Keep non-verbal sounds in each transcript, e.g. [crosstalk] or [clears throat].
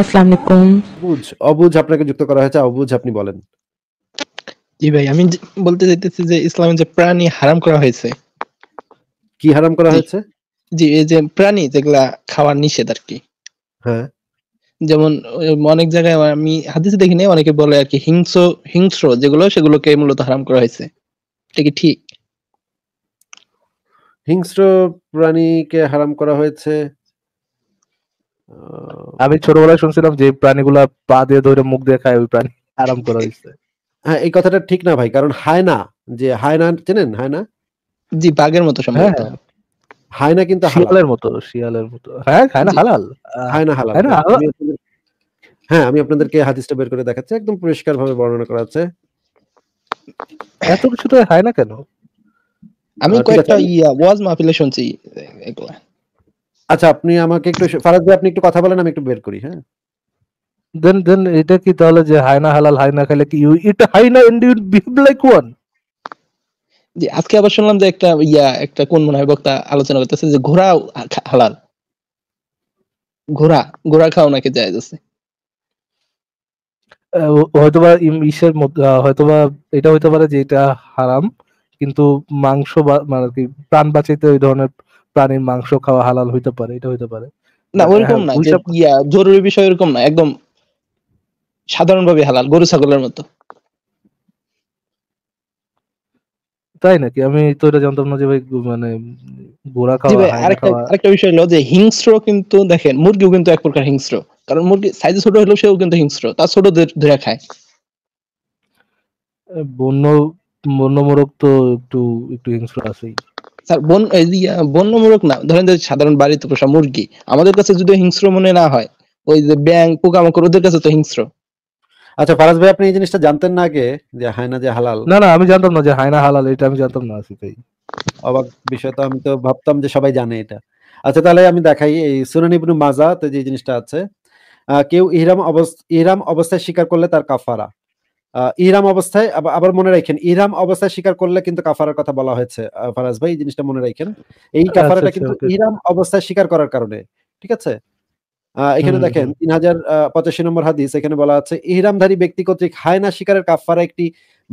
আসসালামু আলাইকুম অবুজ অবুজ আপনাকে যুক্ত করা হয়েছে অবুজ আপনি বলেন জি ভাই আমি বলতে চাইতেছি যে ইসলামে যে প্রাণী হারাম করা হয়েছে কি হারাম করা হয়েছে জি এই যে প্রাণী যেগুলা খাওয়ার নিষেধ আর কি হ্যাঁ যেমন অনেক জায়গায় আমি হাদিসে দেখিনি অনেকে বলে আর কি হিংস্র হিংস্র যেগুলো সেগুলোকে মূলত হারাম করা হয়েছে এটা কি ঠিক হিংস্র প্রাণীকে হারাম করা হয়েছে আমি ছোটবেলায় শুনছিলাম যে প্রাণীগুলা পা দিয়ে ধরে মুখ দিয়ে খায় ওই প্রাণী আরাম করে হয়েছে হ্যাঁ এই কথাটা ঠিক না ভাই কারণ হায়না যে হায়না চেনেন হায়না জি বাঘের মতো সম্ভবত হ্যাঁ, হ্যাঁ। হায়না কিন্তু হালালের মতো শিয়ালের মতো হ্যাঁ হায়না হালাল না হালাল হ্যাঁ আমি আপনাদেরকে হাদিসটা বের করে দেখাচ্ছি একদম পরিষ্কার ভাবে বর্ণনা করা আছে এত কিছু তো না কেন আমি কয়েকটা ইয়া ওয়াজ মাহফিলে শুনছি এগুলা আচ্ছা আপনি আমাকে একটু ফারাজ ভাই আপনি একটু কথা বলেন আমি একটু বের করি হ্যাঁ দেন দেন এটা কি তাহলে যে হাইনা হালাল হাইনা খাইলে কি you eat hyena and you behave like one জি আজকে আবার শুনলাম যে একটা ইয়া একটা কোন মনে হয় বক্তা আলোচনা করতেছে যে ঘোড়া হালাল ঘোড়া ঘোড়া খাও নাকি জায়েজ আছে হয়তোবা ইসের হয়তোবা এটা হইতে পারে যে এটা হারাম কিন্তু মাংস বা মানে কি প্রাণ বাঁচাইতে ওই ধরনের প্রাণীর মাংস খাওয়া হালাল হইতে পারে এটা হইতে পারে না হ্যাঁ, ওরকম না ইয়া জরুরি বিষয় এরকম না একদম সাধারণভাবে হালাল গরু ছাগলের মতো তাই নাকি আমি তো এটা জানতাম না যে ভাই মানে গোড়া খাওয়া আরেকটা আরেকটা বিষয় হলো যে হিংস্র কিন্তু দেখেন মুরগিও কিন্তু এক প্রকার হিংস্র কারণ মুরগি সাইজে ছোট হলেও সেও কিন্তু হিংস্র তার ছোট ধরে খায় বন্য বন্য মোরগ তো একটু একটু হিংস্র আছেই স্যার বন বন্যমূলক না ধরেন যে সাধারণ বাড়িতে পোষা মুরগি আমাদের কাছে যদি হিংস্র মনে না হয় ওই যে ব্যাং পোকামাকড় ওদের কাছে তো হিংস্র আচ্ছা ফারাজ ভাই আপনি এই জিনিসটা জানতেন না আগে যে হায়না যে হালাল না না আমি জানতাম না যে হায়না হালাল এটা আমি জানতাম না তাই অবাক বিষয় তো আমি তো ভাবতাম যে সবাই জানে এটা আচ্ছা তাহলে আমি দেখাই এই সুনান ইবনু মাজাতে যে জিনিসটা আছে কেউ ইহরাম অবস্থা ইহরাম অবস্থায় স্বীকার করলে তার কাফারা ইরাম অবস্থায় আবার মনে রাখেন ইরাম অবস্থায় স্বীকার করলে কিন্তু কাফারার কথা বলা হয়েছে ফারাজ ভাই জিনিসটা মনে রাখেন এই আচ্ছা, কাফারাটা আচ্ছা, কিন্তু ইরাম অবস্থায় স্বীকার করার কারণে ঠিক আছে এখানে দেখেন তিন হাজার পঁচাশি নম্বর হাদিস এখানে বলা আছে ইহরামধারী ব্যক্তি কর্তৃক হায়না শিকারের কাফারা একটি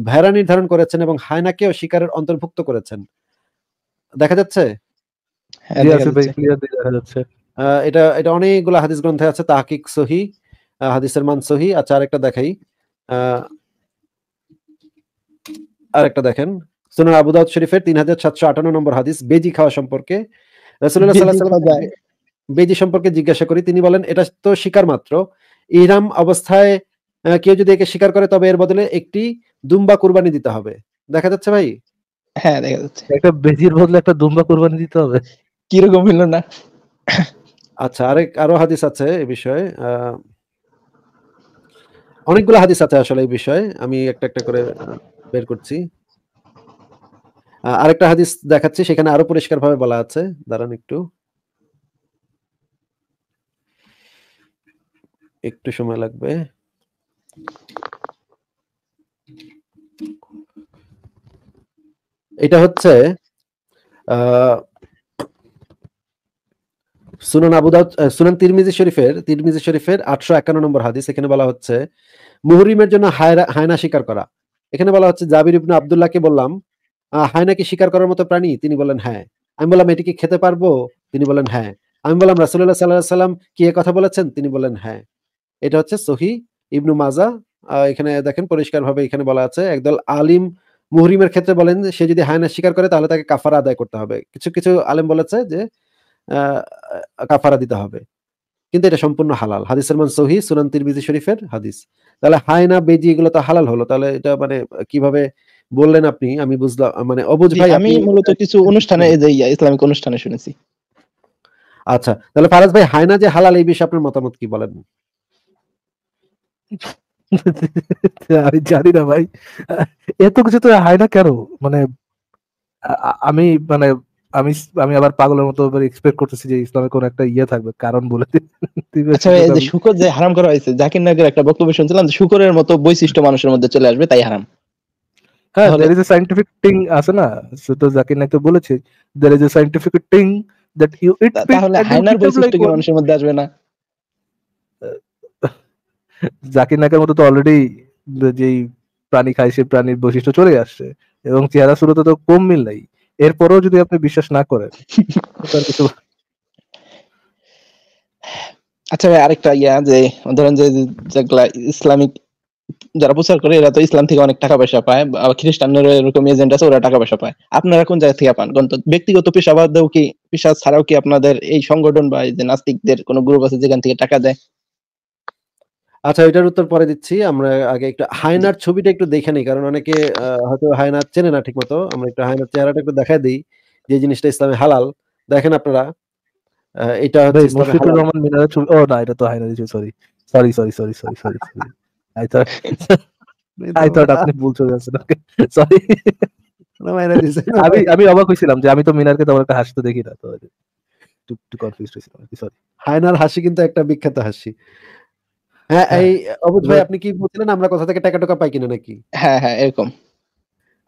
ভেড়া নির্ধারণ করেছেন এবং হায়নাকেও শিকারের অন্তর্ভুক্ত করেছেন দেখা যাচ্ছে এটা এটা অনেকগুলো হাদিস গ্রন্থে আছে তাহকিক সহি হাদিসের মান সহি আচ্ছা আরেকটা দেখাই আর একটা দেখেন সুনান আবু দাউদ শরীফের তিন হাজার সাতশো আটান্ন নম্বর হাদিস বেজি খাওয়া সম্পর্কে বেজি সম্পর্কে জিজ্ঞাসা করি তিনি বলেন এটা তো শিকার মাত্র ইরাম অবস্থায় কেউ যদি একে শিকার করে তবে এর বদলে একটি দুম্বা কুরবানি দিতে হবে দেখা যাচ্ছে ভাই হ্যাঁ দেখা যাচ্ছে একটা বেজির বদলে একটা দুম্বা কুরবানি দিতে হবে কিরকম হলো না আচ্ছা আরেক আরো হাদিস আছে এই বিষয়ে অনেকগুলো হাদিস আছে আসলে এই বিষয়ে আমি একটা একটা করে বের করছি আরেকটা হাদিস দেখাচ্ছি সেখানে আরো পরিষ্কার ভাবে বলা আছে দাঁড়ান একটু একটু সময় লাগবে এটা হচ্ছে সুনান আবুদাউদ সুনান তিরমিজি শরীফের তিরমিজি শরীফের আটশো একান্ন নম্বর হাদিস এখানে বলা হচ্ছে মুহরিমের জন্য হায়না স্বীকার করা এখানে বলা হচ্ছে জাবির ইবনু আবদুল্লাহকে বললাম নাকি শিকার করার মতো প্রাণী তিনি বলেন হ্যাঁ আমি বললাম এটিকে খেতে পারবো তিনি বলেন হ্যাঁ আমি বললাম রাসুল্লাহ সাল্লাহ সাল্লাম কি এ কথা বলেছেন তিনি বলেন হ্যাঁ এটা হচ্ছে সহি ইবনু মাজা এখানে দেখেন পরিষ্কারভাবে এখানে বলা আছে একদল আলিম মুহরিমের ক্ষেত্রে বলেন সে যদি হায়না স্বীকার করে তাহলে তাকে কাফারা আদায় করতে হবে কিছু কিছু আলেম বলেছে যে কাফারা দিতে হবে কিন্তু এটা সম্পূর্ণ হালাল হাদিসের মান সহি সুনান তিরমিজি শরীফের হাদিস তাহলে হায়না বেজি এগুলো তো হালাল হলো তাহলে এটা মানে কিভাবে বললেন আপনি আমি বুঝলাম মানে অবুজ ভাই আমি মূলত কিছু অনুষ্ঠানে এই যে ইসলামিক অনুষ্ঠানে শুনেছি আচ্ছা তাহলে ফারাজ ভাই হায়না যে হালাল এই বিষয়ে আপনার মতামত কি বলেন আমি জানি না ভাই এত কিছু তো হায়না কেন মানে আমি মানে আমি আমি আবার পাগলের মতো এক্সপেক্ট করতেছি যে ইসলামে কোন একটা ইয়ে থাকবে কারণ বলে আচ্ছা এই যে শুকর যে হারাম করা হয়েছে জাকির নায়কের একটা বক্তব্য শুনছিলাম যে শুকরের মতো বৈশিষ্ট্য মানুষের মধ্যে চলে আসবে তাই হারাম হ্যাঁ there is a scientific thing আছে না তো জাকির নায়ক তো বলেছে there is a scientific thing that you eat তাহলে হাইনার বৈশিষ্ট্য কি মানুষের মধ্যে আসবে না [laughs] জাকির নায়কের মতো তো অলরেডি যেই প্রাণী খায় সেই প্রাণীর বৈশিষ্ট্য চলে আসছে এবং চেহারা শুরুতে তো কম মিল নাই এরপরেও যদি আপনি বিশ্বাস না করেন আচ্ছা আরেকটা ইয়া যে ধরেন যে ইসলামিক যারা প্রচার করে এরা তো ইসলাম থেকে অনেক টাকা পয়সা পায় বা এরকম এজেন্ট আছে ওরা টাকা পয়সা পায় আপনারা কোন জায়গা থেকে পান ব্যক্তিগত পেশাবাদেও কি পেশা ছাড়াও কি আপনাদের এই সংগঠন বা এই যে নাস্তিকদের কোনো গ্রুপ আছে যেখান থেকে টাকা দেয় আচ্ছা এটার উত্তর পরে দিচ্ছি। আমরা আগে একটু হায়নার ছবিটা একটু দেখে নিই কারণ অনেকে আ হয়তো হায়নার চেনে না ঠিকমতো। আমরা একটু হায়নার চেহারাটা একটু দেখায় দেই। যে জিনিসটা ইসলামে হালাল। দেখেন আপনারা। এটা হচ্ছে ভাই রহমান মিনারের ছবি ও না এটা তো হায়নারি ছবি sorry. Sorry, sorry, sorry, sorry, sorry, sorry. I [laughs] আপনি ভুল ছবি আছেন। সরি। আমি আমি অবাক হয়েছিলাম যে আমি তো মিনারকে তোমার একটা হাসতে দেখি না। তো একটু একটু কনফিউজড হইছিলাম। সরি। হায়নার হাসি কিন্তু একটা বিখ্যাত হাসি। হ্যাঁ, হ্যাঁ এই অবুজ ভাই আপনি কি বলছিলেন আমরা কোথা থেকে টাকা টাকা পাই কিনা নাকি হ্যাঁ হ্যাঁ এরকম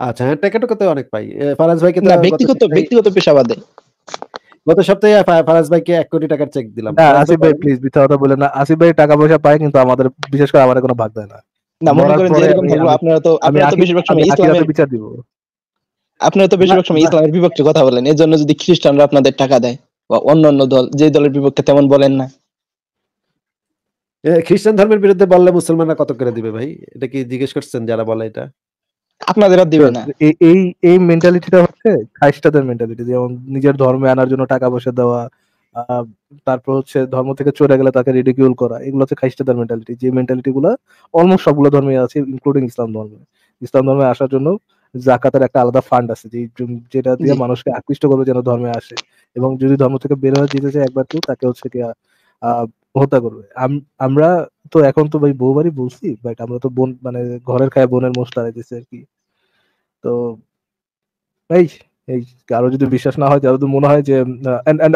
আচ্ছা হ্যাঁ টাকা টাকা তো অনেক পাই ফারাজ ব্যক্তিগত ব্যক্তিগত পেশাবাদে গত সপ্তাহে ফারাজ ভাইকে এক কোটি টাকার চেক দিলাম না আসিফ ভাই প্লিজ না আসিফ ভাই টাকা পয়সা পায় কিন্তু আমাদের বিশেষ করে আমাদের কোনো ভাগ দেয় না না মনে করেন যে এরকম থাকলো আপনারা তো আমি তো বেশিরভাগ সময় ইসলামের বিচার দিব আপনারা তো বেশিরভাগ সময় ইসলামের বিপক্ষে কথা বলেন এর জন্য যদি খ্রিস্টানরা আপনাদের টাকা দেয় বা অন্য অন্য দল যে দলের বিপক্ষে তেমন বলেন না খ্রিস্টান ধর্মের বিরুদ্ধে বললে মুসলমানরা কত করে দিবে ভাই এটা কি জিজ্ঞেস করছেন যারা বলে এটা আপনাদের আর দিবে না এই এই মেন্টালিটিটা হচ্ছে খ্রিস্টানদের মেন্টালিটি যেমন নিজের ধর্মে আনার জন্য টাকা পয়সা দেওয়া তারপর হচ্ছে ধর্ম থেকে চলে গেলে তাকে রিডিকিউল করা এগুলো হচ্ছে খ্রিস্টানদের মেন্টালিটি যে মেন্টালিটি গুলো অলমোস্ট সবগুলো ধর্মে আছে ইনক্লুডিং ইসলাম ধর্মে ইসলাম ধর্মে আসার জন্য জাকাতের একটা আলাদা ফান্ড আছে যেটা দিয়ে মানুষকে আকৃষ্ট করবে যেন ধর্মে আসে এবং যদি ধর্ম থেকে বের হয়ে যেতে চায় একবার কেউ তাকে হচ্ছে হত্যা করবে আমরা তো এখন তো ভাই বহুবারই বলছি বাট আমরা তো বোন মানে ঘরের খায় বোনের মোষ তাড়াই আর কি তো ভাই এই কারো যদি বিশ্বাস না হয় তাহলে তো মনে হয় যে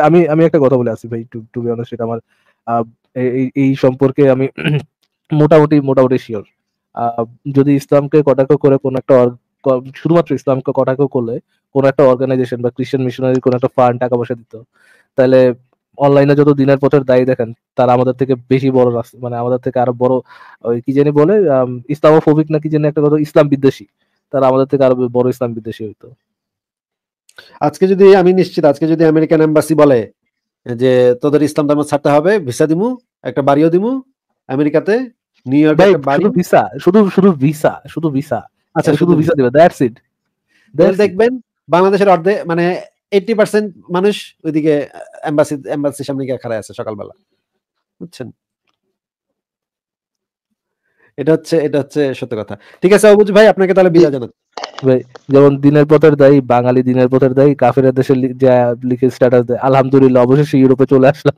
আমি আমি একটা কথা বলে আসি ভাই টু টু বি অনেস্ট সেটা আমার এই সম্পর্কে আমি [clears throat] মোটামুটি মোটামুটি শিওর যদি ইসলামকে কটাক্ষ করে কোন একটা শুধুমাত্র ইসলামকে কটাক্ষ করলে কোন একটা অর্গানাইজেশন বা ক্রিশ্চিয়ান মিশনারি কোন একটা ফান্ড টাকা পয়সা দিত তাহলে অনলাইনে যত দিনের পথের দায়ী দেখেন তারা আমাদের থেকে বেশি বড় মানে আমাদের থেকে আরো বড় ওই কি জানি বলে ইসলামোফোবিক না কি জানি একটা কথা ইসলাম বিদ্বেষী তারা আমাদের থেকে আরো বড় ইসলাম বিদ্বেষী হইতো আজকে যদি আমি নিশ্চিত আজকে যদি আমেরিকান এম্বাসি বলে যে তোদের ইসলাম ধর্ম ছাড়তে হবে ভিসা দিমু একটা বাড়িও দিমু আমেরিকাতে নিউ ইয়র্কে বাড়ি ভিসা শুধু শুধু ভিসা শুধু ভিসা আচ্ছা শুধু ভিসা দিবে দ্যাটস ইট দেখবেন বাংলাদেশের অর্ধেক মানে এইটি পার্সেন্ট মানুষ ওইদিকে এম্বাসি সামনে গিয়ে আছে সকালবেলা বুঝছেন এটা হচ্ছে এটা হচ্ছে সত্য কথা ঠিক আছে অবুজ ভাই আপনাকে তাহলে বিদায় জানাচ্ছি ভাই যেমন দিনের পথের দায়ী বাঙালি দিনের পথের দায়ী কাফের দেশে যা লিখে স্ট্যাটাস দেয় আলহামদুলিল্লাহ অবশেষে ইউরোপে চলে আসলাম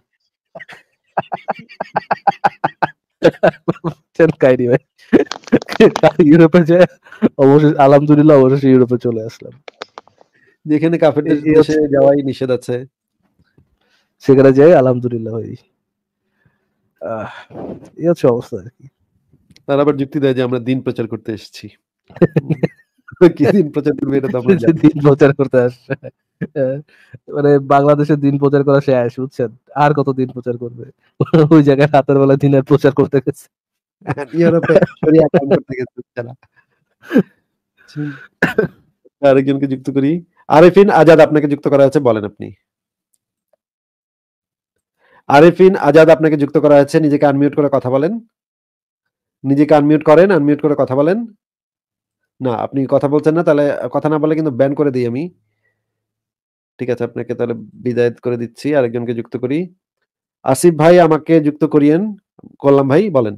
কাহিনী ভাই ইউরোপে যে অবশেষে আলহামদুলিল্লাহ অবশেষে ইউরোপে চলে আসলাম যেখানে কাফেরদের দেশে যাওয়াই নিষেধ আছে সেখানে যাই আলহামদুলিল্লাহ ভাই এই হচ্ছে অবস্থা আর কি আবার যুক্তি দেয় যে আমরা দিন প্রচার করতে এসেছি [laughs] দিন প্রচার [laughs] করতে হ্যাঁ, মানে দিন প্রচার করা বুঝছেন আর কত দিন প্রচার করবে [laughs] ওই জায়গায় রাতের প্রচার হ্যাঁ, আরেকজনকে যুক্ত করি আরিফিন আজাদ আপনাকে যুক্ত করা হয়েছে বলেন আপনি আরিফিন আজাদ আপনাকে যুক্ত করা হয়েছে নিজেকে আনমিউট করে কথা বলেন নিজেকে আনমিউট করেন আনমিউট করে কথা বলেন না আপনি কথা বলছেন না তাহলে কথা না বলে কিন্তু ব্যান করে দিই আমি ঠিক আছে আপনাকে তাহলে বিদায় করে দিচ্ছি আরেকজনকে যুক্ত করি আসিফ ভাই আমাকে যুক্ত করিয়েন করলাম ভাই বলেন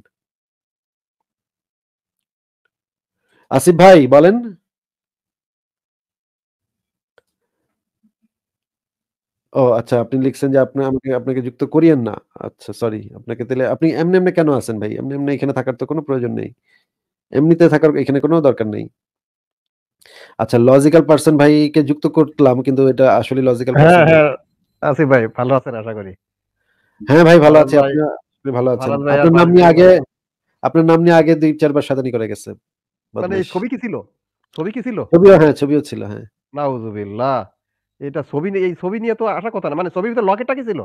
আসিফ ভাই বলেন ও আচ্ছা আপনি লিখছেন যে আপনি আমাকে আপনাকে যুক্ত করিয়েন না। আচ্ছা সরি আপনাকে তাহলে আপনি এমনি এমনি কেন আসেন ভাই? এমনি এমনি এখানে থাকার তো কোনো প্রয়োজন নেই। এমনিতে থাকার এখানে কোনো দরকার নেই। আচ্ছা লজিক্যাল পারসন ভাইকে যুক্ত করলাম কিন্তু এটা আসলে লজিক্যাল পারসন না। হ্যাঁ। আছি ভাই ভালো আছেন আশা করি। হ্যাঁ ভাই ভালো আছি। আপনি আপনি ভালো আছেন। আপনার নাম নিয়ে আগে আপনার নাম নিয়ে আগে দুই চারবার বার করে গেছে মানে ছবি কি ছিল? ছবি কি ছিল? ছবি হ্যাঁ, ছবিও ছিল হ্যাঁ। নাউজুবিল্লাহ! এটা ছবি এই ছবি নিয়ে তো আসা কথা না মানে ছবির ভিতরে লকেটটা কি ছিল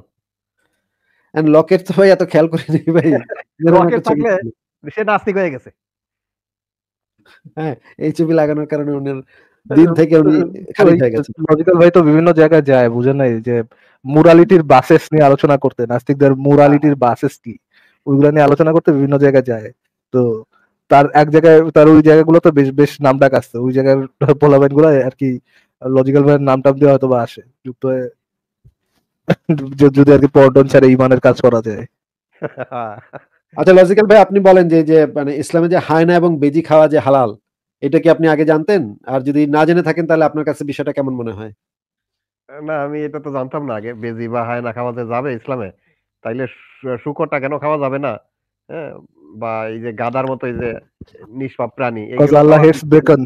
এন্ড লকেট তো ভাই এত খেয়াল করে নি ভাই লকেট [laughs] থাকলে সে নাস্তিক হয়ে গেছে হ্যাঁ এই ছবি লাগানোর কারণে ওনার হ্যাঁ, দিন থেকে উনি খালি হয়ে গেছে লজিক্যাল ভাই তো বিভিন্ন জায়গায় যায় বুঝেন নাই যে মোরালিটির বাসেস নিয়ে আলোচনা করতে নাস্তিকদের মোরালিটির বাসেস কি ওইগুলো নিয়ে আলোচনা করতে বিভিন্ন জায়গায় যায় তো তার এক জায়গায় তার ওই জায়গাগুলো তো বেশ বেশ নামডাক আসছে ওই জায়গার পোলাবেন গুলো আর কি লজিক্যাল ভাবে নাম টাম দিয়ে হয়তো বা আসে যুক্ত হয়ে যদি আর কি পর্যটন ছাড়া ইমানের কাজ করা যায় [laughs] আচ্ছা লজিক্যাল ভাই আপনি বলেন যে যে মানে ইসলামে যে হায়না এবং বেজি খাওয়া যে হালাল এটা কি আপনি আগে জানতেন আর যদি না জেনে থাকেন তাহলে আপনার কাছে বিষয়টা কেমন মনে হয় না আমি এটা তো জানতাম না আগে বেজি বা হায়না খাওয়া যাবে ইসলামে তাইলে শুকরটা কেন খাওয়া যাবে না হ্যাঁ বা এই যে গাদার মতো এই যে নিষ্পাপ প্রাণী আল্লাহ হেটস বেকন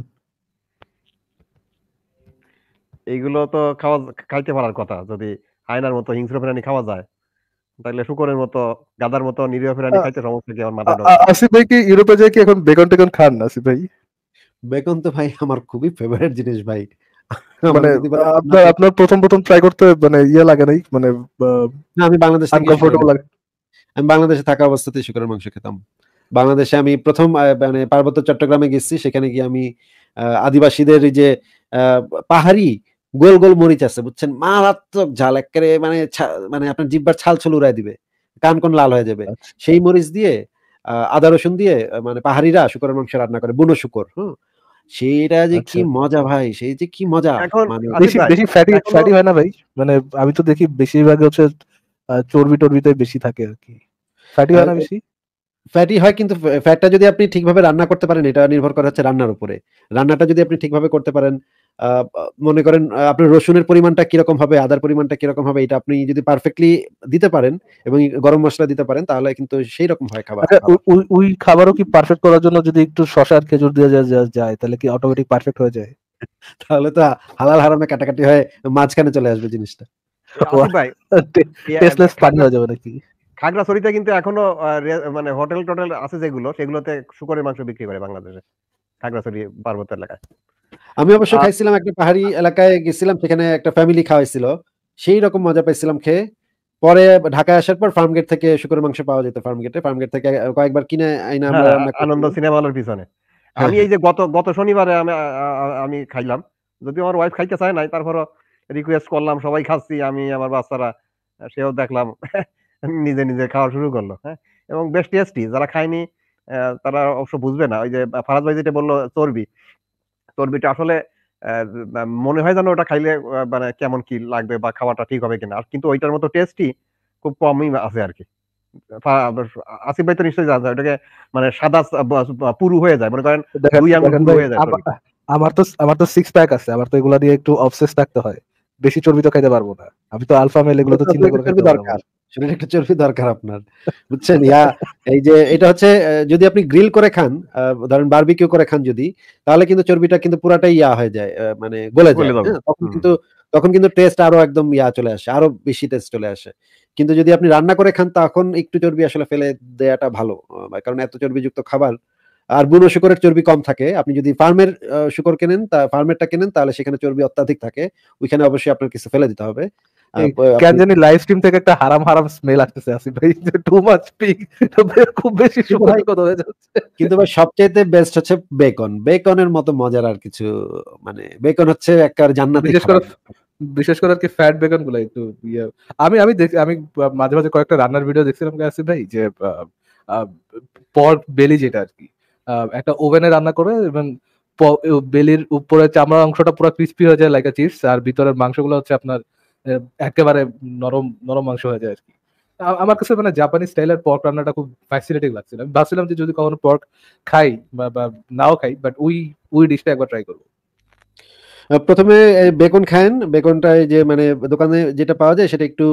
এইগুলো তো খাওয়া খাইতে পারার কথা যদি আয়নার মতো হিংস্র প্রাণী খাওয়া যায় তাহলে শুকরের মতো গাদার মতো নিরীহ প্রাণী খাইতে সমস্যা কি আমার মাথা ভাই কি ইউরোপে যায় কি এখন বেকন টেকন খান ভাই বেকন তো ভাই আমার খুবই ফেভারিট জিনিস ভাই মানে আপনার আপনার প্রথম প্রথম ট্রাই করতে মানে ইয়ে লাগে নাই মানে না আমি লাগে আমি বাংলাদেশে থাকা অবস্থাতেই শুকরের মাংস খেতাম বাংলাদেশে আমি প্রথম মানে পার্বত্য চট্টগ্রামে গেছি সেখানে গিয়ে আমি আদিবাসীদের যে পাহাড়ি গোল গোল মরিচ আছে বুঝছেন মারাত্মক ঝাল একেবারে মানে মানে আপনার জিব্বার ছাল ছুল উড়াই দিবে কান কোন লাল হয়ে যাবে আচ্ছা। সেই মরিচ দিয়ে আদা রসুন দিয়ে মানে পাহাড়িরা শুকরের মাংস রান্না করে বুনো শুকর হ্যাঁ সেটা যে কি আচ্ছা। মজা ভাই সেই যে কি মজা মানে বেশি বেশি ফ্যাটি ফ্যাটি হয় না ভাই মানে আমি তো দেখি বেশিরভাগ হচ্ছে চর্বি টর্বিতে বেশি থাকে আর কি ফ্যাটি হয় না বেশি ফ্যাটি হয় কিন্তু ফ্যাটটা যদি আপনি ঠিকভাবে রান্না করতে পারেন এটা নির্ভর করা হচ্ছে রান্নার উপরে রান্নাটা যদি আপনি ঠিকভাবে করতে পারেন মনে করেন আপনার রসুনের পরিমাণটা কিরকম হবে আদার পরিমাণটা কিরকম হবে এটা আপনি যদি পারফেক্টলি দিতে পারেন এবং গরম মশলা দিতে পারেন তাহলে কিন্তু সেই রকম হয় খাবার আচ্ছা, ওই খাবারও কি পারফেক্ট করার জন্য যদি একটু শশার খেজুর দিয়ে যায় তাহলে কি অটোমেটিক পারফেক্ট হয়ে যায় তাহলে তো হালাল হারামে কাটাকাটি হয়ে মাঝখানে চলে আসবে জিনিসটা আচ্ছা, ভাই টেস্টলেস [laughs] পানি হয়ে যাবে নাকি খাগড়াছড়িতে কিন্তু এখনো মানে হোটেল টোটেল আছে যেগুলো সেগুলোতে শুকরের মাংস বিক্রি করে বাংলাদেশে খাগড়াছড়ি পার্বত্য এলাকায় আমি অবশ্য খাইছিলাম একটা পাহাড়ি এলাকায় গেছিলাম সেখানে একটা ফ্যামিলি খাওয়াইছিল সেই রকম মজা পাইছিলাম খেয়ে পরে ঢাকায় আসার পর ফার্ম গেট থেকে শুকরের মাংস পাওয়া যেত ফার্ম গেটে ফার্ম গেট থেকে কয়েকবার কিনে আইনা হ্যাঁ, আনন্দ সিনেমা হলের পিছনে হ্যাঁ, আমি হ্যাঁ। এই যে গত গত শনিবারে আমি আমি খাইলাম যদি আমার ওয়াইফ খাইতে চায় নাই তারপরও রিকোয়েস্ট করলাম সবাই খাচ্ছি আমি আমার বাচ্চারা সেও দেখলাম নিজে নিজে খাওয়া শুরু করলো হ্যাঁ এবং বেশ টেস্টি যারা খায়নি তারা অবশ্য বুঝবে না ওই যে ফারাজ ভাই যেটা বললো চর্বি চর্বিটা আসলে মনে হয় যেন ওটা খাইলে মানে কেমন কি লাগবে বা খাওয়াটা ঠিক হবে কিনা আর কিন্তু ওইটার মতো টেস্টি খুব কমই আছে আর কি আসিফ ভাই তো নিশ্চয়ই জানা ওটাকে মানে সাদা পুরু হয়ে যায় মনে করেন দুই আঙুল পুরু হয়ে যায় আমার তো আমার তো সিক্স প্যাক আছে আমার তো এগুলা দিয়ে একটু অবসেস থাকতে হয় বেশি চর্বি তো খাইতে পারবো না আমি তো আলফা মেল এগুলো তো চিন্তা করে দরকার শরীরে একটা চর্বি দরকার আপনার বুঝছেন ইয়া এই যে এটা হচ্ছে যদি আপনি গ্রিল করে খান ধরেন বারবিকিউ করে খান যদি তাহলে কিন্তু চর্বিটা কিন্তু পুরাটাই ইয়া হয়ে যায় মানে গলে যায় হ্যাঁ? তখন কিন্তু তখন কিন্তু টেস্ট আরো একদম ইয়া চলে আসে আরো বেশি টেস্ট চলে আসে কিন্তু যদি আপনি রান্না করে খান তখন একটু চর্বি আসলে ফেলে দেয়াটা ভালো কারণ এত চর্বিযুক্ত খাবার আর বুনো শুকরের চর্বি কম থাকে আপনি যদি ফার্মের শুকর কেনেন তা ফার্মেরটা কেনেন তাহলে সেখানে চর্বি অত্যাধিক থাকে ওইখানে অবশ্যই আপনার কিছু ফেলে দিতে হবে কেন জানি লাইভ স্ট্রিম থেকে একটা হারাম হারাম স্মেল আসতেছে আসিফ ভাই টু মাচ পিক খুব বেশি সুন্দর কথা হয়ে যাচ্ছে কিন্তু ভাই সবচেয়ে বেস্ট হচ্ছে বেকন বেকনের মতো মজার আর কিছু মানে বেকন হচ্ছে একটা জান্নাত বিশেষ করে বিশেষ করে আর কি ফ্যাট বেকন গুলো একটু ইয়ে। আমি আমি আমি মাঝে মাঝে কয়েকটা রান্নার ভিডিও দেখছিলাম আসিফ ভাই যে পর্ক বেলি যেটা আর কি একটা ওভেনে রান্না করে এবং বেলির উপরে চামড়ার অংশটা পুরো ক্রিস্পি হয়ে যায় লাইক চিপস আর ভিতরের মাংসগুলো হচ্ছে আপনার একেবারে নরম নরম মাংস হয়ে যায় আর কি আমার কাছে মানে জাপানি স্টাইলের পর্ক রান্নাটা খুব ফ্যাসিনেটিং লাগছিল আমি ভাবছিলাম যে যদি কখনো পর্ক খাই বা নাও খাই বাট ওই ওই ডিশটা একবার ট্রাই করবো প্রথমে বেকন খায়েন বেকনটায় যে মানে দোকানে যেটা পাওয়া যায় সেটা একটু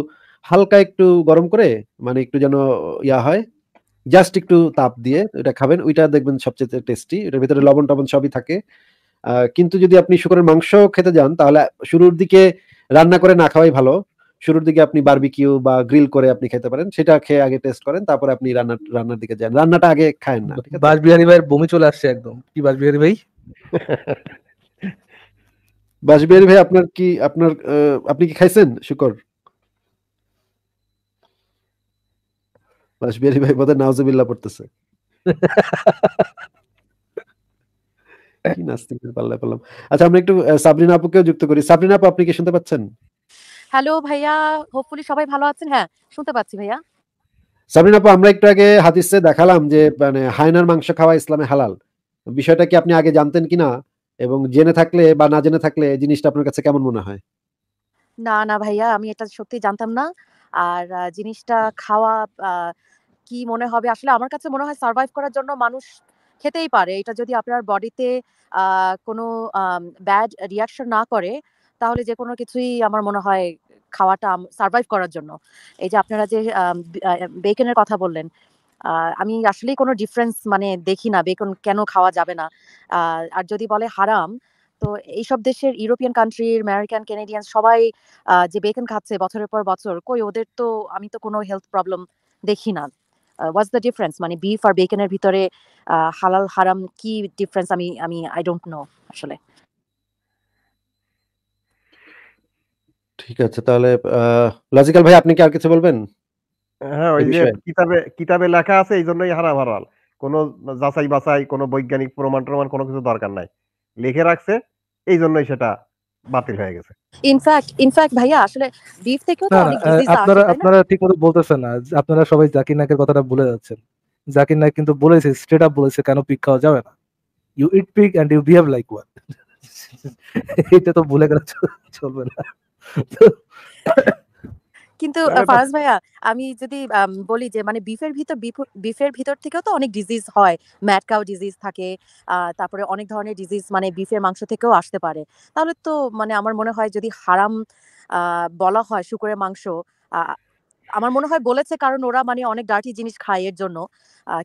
হালকা একটু গরম করে মানে একটু যেন ইয়া হয় জাস্ট একটু তাপ দিয়ে ওইটা খাবেন ওইটা দেখবেন সবচেয়ে টেস্টি ওটার ভিতরে লবণ টবণ সবই থাকে কিন্তু যদি আপনি শুকরের মাংস খেতে যান তাহলে শুরুর দিকে রান্না করে না খাওয়াই ভালো শুরুর দিকে আপনি বার্বিকিউ বা গ্রিল করে আপনি খেতে পারেন সেটা খেয়ে আগে টেস্ট করেন তারপরে আপনি রান্না রান্নার দিকে যান রান্নাটা আগে খায়েন না বিহারি ভাইয়ের বমি চলে আসছে একদম কি বিহারি ভাই বাসবিহারি ভাই আপনার কি আপনার আপনি কি খাইছেন শুকর ভাই বোধহয় নাওজবিল্লা পড়তেছে [laughs] কি পাল্লা পেলাম আচ্ছা আমরা একটু সাবরিনা আপুকেও যুক্ত করি সাবরিনা আপু আপনি কি শুনতে পাচ্ছেন হ্যালো ভাইয়া হোপফুলি সবাই ভালো আছেন হ্যাঁ শুনতে পাচ্ছি ভাইয়া সাবরিনা আপু আমরা একটু আগে হাদিসে দেখালাম যে মানে হায়নার মাংস খাওয়া ইসলামে হালাল বিষয়টা কি আপনি আগে জানতেন কিনা এবং জেনে থাকলে বা না জেনে থাকলে জিনিসটা আপনার কাছে কেমন মনে হয় না না ভাইয়া আমি এটা সত্যি জানতাম না আর জিনিসটা খাওয়া কি মনে হবে আসলে আমার কাছে মনে হয় সার্ভাইভ করার জন্য মানুষ খেতেই পারে এটা যদি আপনার বডিতে কোনো ব্যাড রিয়াকশন না করে তাহলে যে কোনো কিছুই আমার মনে হয় খাওয়াটা সার্ভাইভ করার জন্য এই যে আপনারা যে বেকনের কথা বললেন আমি আসলে কোনো ডিফারেন্স মানে দেখি না বেকন কেন খাওয়া যাবে না আর যদি বলে হারাম তো এইসব দেশের ইউরোপিয়ান কান্ট্রির আমেরিকান কেনেডিয়ান সবাই যে বেকন খাচ্ছে বছরের পর বছর কই ওদের তো আমি তো কোনো হেলথ প্রবলেম দেখি না হোয়াটস দ্য ডিফারেন্স মানে বিফ আর বেকনের ভিতরে হালাল uh, হারাম কি ডিফারেন্স আমি আমি আই ডোন্ট নো আসলে ঠিক আছে তাহলে uh, লজিক্যাল ভাই আপনি কি আর কিছু বলবেন হ্যাঁ ওই যে কিতাবে কিতাবে লেখা আছে এই জন্যই হারাম হারাল কোন যাচাই বাছাই কোনো বৈজ্ঞানিক প্রমাণ প্রমাণ কোনো কিছু দরকার নাই লিখে রাখছে এই জন্যই সেটা বাতিল হয়ে গেছে ইনফ্যাক্ট ইনফ্যাক্ট ভাইয়া আসলে বিফ থেকেও তো আপনারা আপনারা ঠিক মতো বলতেছেন না আপনারা সবাই জাকির নাকের কথাটা ভুলে যাচ্ছেন জাকির নাক কিন্তু বলেছে স্ট্রেট আপ বলেছে কেন পিক খাওয়া যাবে না you eat pig and you behave like one এটা তো ভুলে গেলে চলবে না কিন্তু ফারাজ ভাইয়া আমি যদি বলি যে মানে বিফের ভিতর বিফের ভিতর থেকেও তো অনেক ডিজিজ হয় ম্যাটকাও ডিজিজ থাকে তারপরে অনেক ধরনের ডিজিজ মানে বিফের মাংস থেকেও আসতে পারে তাহলে তো মানে আমার মনে হয় যদি হারাম বলা হয় শুকুরের মাংস আমার মনে হয় বলেছে কারণ ওরা মানে অনেক ডার্টি জিনিস খায় এর জন্য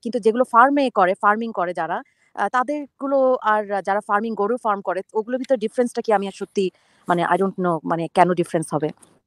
কিন্তু যেগুলো ফার্মে করে ফার্মিং করে যারা তাদের গুলো আর যারা ফার্মিং গরু ফার্ম করে ওগুলোর ভিতর ডিফারেন্সটা কি আমি সত্যি মানে আই ডোন্ট নো মানে কেন ডিফারেন্স হবে